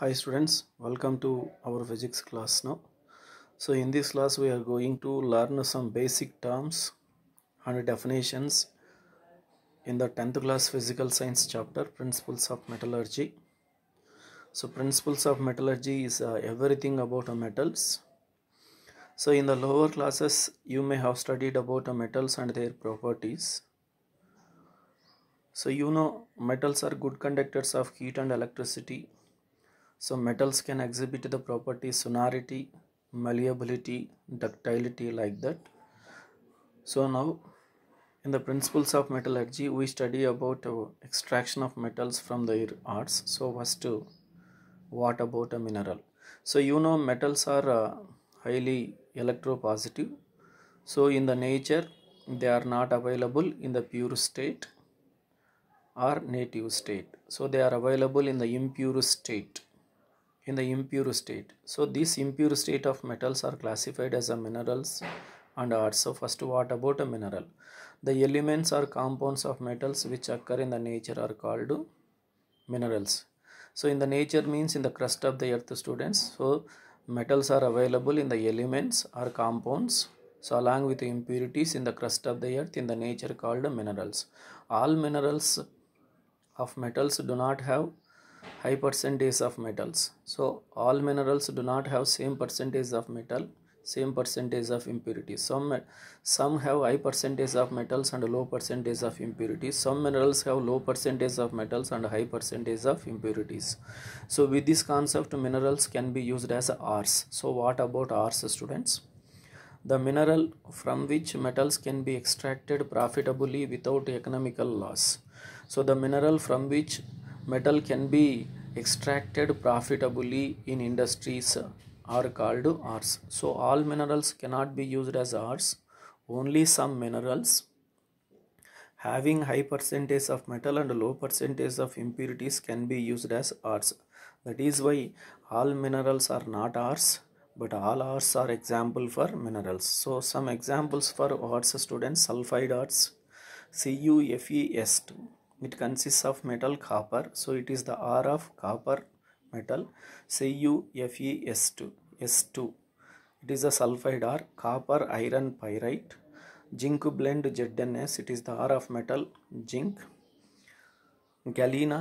hi students welcome to our physics class now so in this class we are going to learn some basic terms and definitions in the 10th class physical science chapter principles of metallurgy so principles of metallurgy is uh, everything about uh, metals so in the lower classes you may have studied about uh, metals and their properties so you know metals are good conductors of heat and electricity so metals can exhibit the property sonority, malleability, ductility like that. So now in the principles of metallurgy we study about uh, extraction of metals from the earths. So first what about a mineral? So you know metals are uh, highly electropositive. So in the nature they are not available in the pure state or native state. So they are available in the impure state in the impure state. So this impure state of metals are classified as a minerals and are. So first what about a mineral? The elements or compounds of metals which occur in the nature are called minerals. So in the nature means in the crust of the earth students. So metals are available in the elements or compounds. So along with the impurities in the crust of the earth in the nature called minerals. All minerals of metals do not have high percentage of metals. So all minerals do not have same percentage of metal, same percentage of impurity. Some, some have high percentage of metals and low percentage of impurities. Some minerals have low percentage of metals and high percentage of impurities. So with this concept, minerals can be used as ores. So what about ores, students? The mineral from which metals can be extracted profitably without economical loss. So the mineral from which metal can be extracted profitably in industries are called ores. So all minerals cannot be used as ores. Only some minerals having high percentage of metal and low percentage of impurities can be used as ores. That is why all minerals are not ores but all ores are example for minerals. So some examples for ores students sulfide ores CuFeS2 it consists of metal copper so it is the r of copper metal CuFeS2 S2 it is a sulfide r copper iron pyrite zinc blend ZnS it is the r of metal zinc galena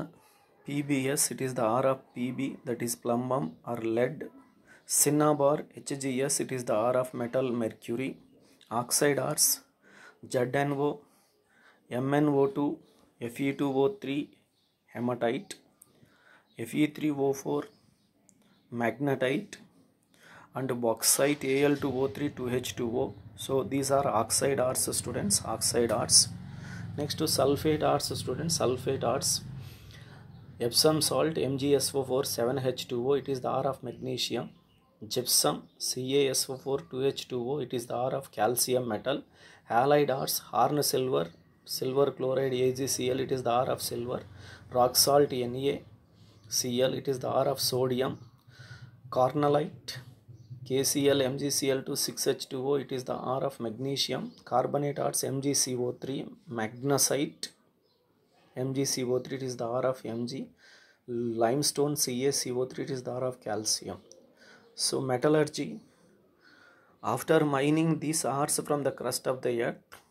PbS it is the r of Pb that is plumbum or lead cinnabar HgS it is the r of metal mercury oxide Rs ZnO MnO2 Fe2O3 hematite, Fe3O4 magnetite and bauxite Al2O3 2H2O. So these are oxide arts students, oxide arts. Next to sulfate arts students, sulfate arts. Epsom salt MgSO4 7H2O, it is the R of magnesium. Gypsum CaSO4 2H2O, it is the R of calcium metal. Halide arts, horn silver silver chloride AgCl it is the R of silver rock salt NaCl it is the R of sodium Carnalite KCl MgCl2 6H2O it is the R of magnesium carbonate arts MgCO3 magnesite MgCO3 it is the R of Mg limestone CaCO3 it is the R of calcium so metallurgy after mining these Rs from the crust of the earth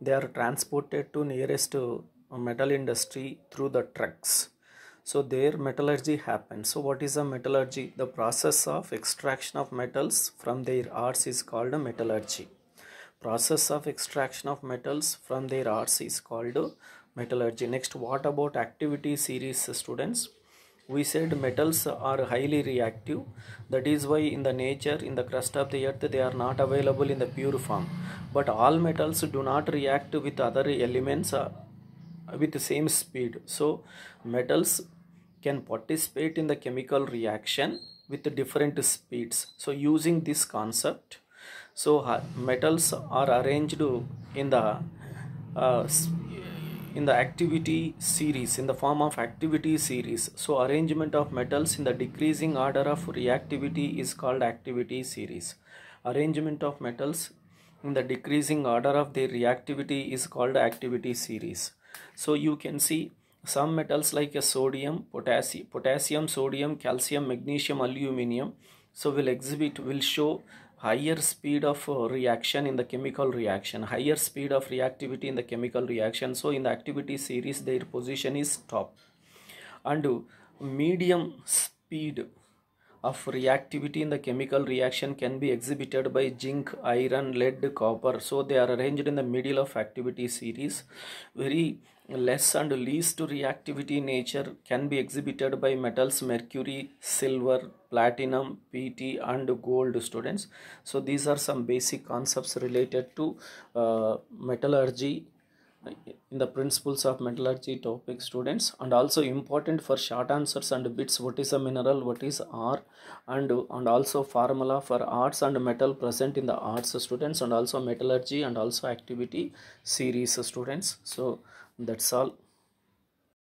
they are transported to nearest uh, metal industry through the trucks so there metallurgy happens so what is a metallurgy the process of extraction of metals from their ores is called a metallurgy process of extraction of metals from their ores is called metallurgy next what about activity series students we said metals are highly reactive that is why in the nature in the crust of the earth they are not available in the pure form but all metals do not react with other elements uh, with the same speed so metals can participate in the chemical reaction with different speeds so using this concept so metals are arranged in the uh, in the activity series in the form of activity series so arrangement of metals in the decreasing order of reactivity is called activity series arrangement of metals in the decreasing order of their reactivity is called activity series so you can see some metals like a sodium potassium potassium sodium calcium magnesium aluminum so will exhibit will show higher speed of uh, reaction in the chemical reaction higher speed of reactivity in the chemical reaction so in the activity series their position is top and medium speed of reactivity in the chemical reaction can be exhibited by zinc, iron, lead, copper. So they are arranged in the middle of activity series. Very less and least reactivity nature can be exhibited by metals mercury, silver, platinum, PT and gold students. So these are some basic concepts related to uh, metallurgy in the principles of metallurgy topic students and also important for short answers and bits what is a mineral what is r and and also formula for arts and metal present in the arts students and also metallurgy and also activity series students so that's all